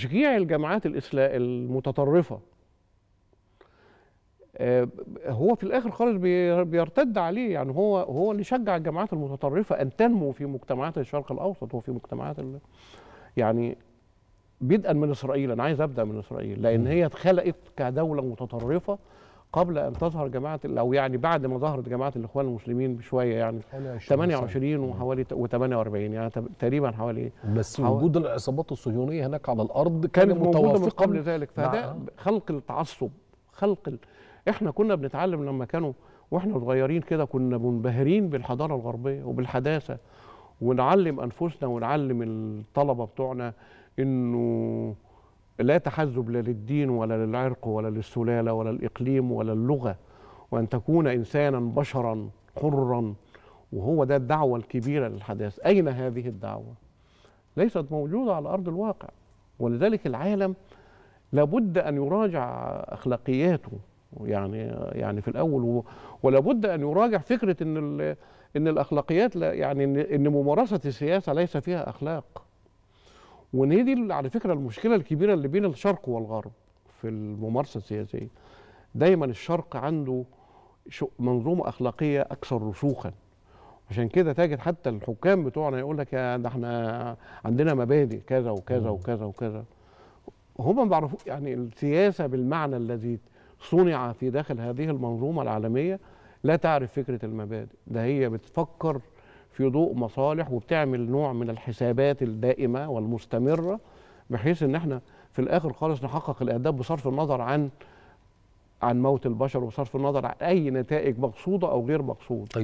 تشجيع الجماعات الإسلام المتطرفة آه، هو في الآخر خالص بيرتد عليه يعني هو هو اللي شجع الجماعات المتطرفة أن تنمو في مجتمعات الشرق الأوسط وفي مجتمعات يعني بدءا من إسرائيل أنا عايز أبدأ من إسرائيل لأن هي اتخلقت كدولة متطرفة قبل ان تظهر جماعه او يعني بعد ما ظهرت جماعه الاخوان المسلمين بشويه يعني 28 وحوالي و48 يعني تقريبا حوالي بس حوالي وجود العصابات الصهيونيه هناك على الارض كان, كان متوافقا من قبل ذلك فده نعم. خلق التعصب خلق ال... احنا كنا بنتعلم لما كانوا واحنا صغيرين كده كنا منبهرين بالحضاره الغربيه وبالحداثه ونعلم انفسنا ونعلم الطلبه بتوعنا انه لا تحزب لا للدين ولا للعرق ولا للسلاله ولا الاقليم ولا اللغه وان تكون انسانا بشرا حرا وهو ده الدعوه الكبيره للحداثه اين هذه الدعوه ليست موجوده على ارض الواقع ولذلك العالم لابد ان يراجع اخلاقياته يعني يعني في الاول ولابد ان يراجع فكره ان ان الاخلاقيات لا يعني ان ممارسه السياسه ليس فيها اخلاق وان دي على فكره المشكله الكبيره اللي بين الشرق والغرب في الممارسه السياسيه دايما الشرق عنده منظومه اخلاقيه اكثر رسوخا عشان كده تجد حتى الحكام بتوعنا يقول لك ده احنا عندنا مبادئ كذا وكذا وكذا وكذا هما ما يعني السياسه بالمعنى الذي صنع في داخل هذه المنظومه العالميه لا تعرف فكره المبادئ ده هي بتفكر في ضوء مصالح وبتعمل نوع من الحسابات الدائمه والمستمره بحيث ان احنا في الاخر خالص نحقق الاهداف بصرف النظر عن عن موت البشر وبصرف النظر عن اي نتائج مقصوده او غير مقصوده طيب.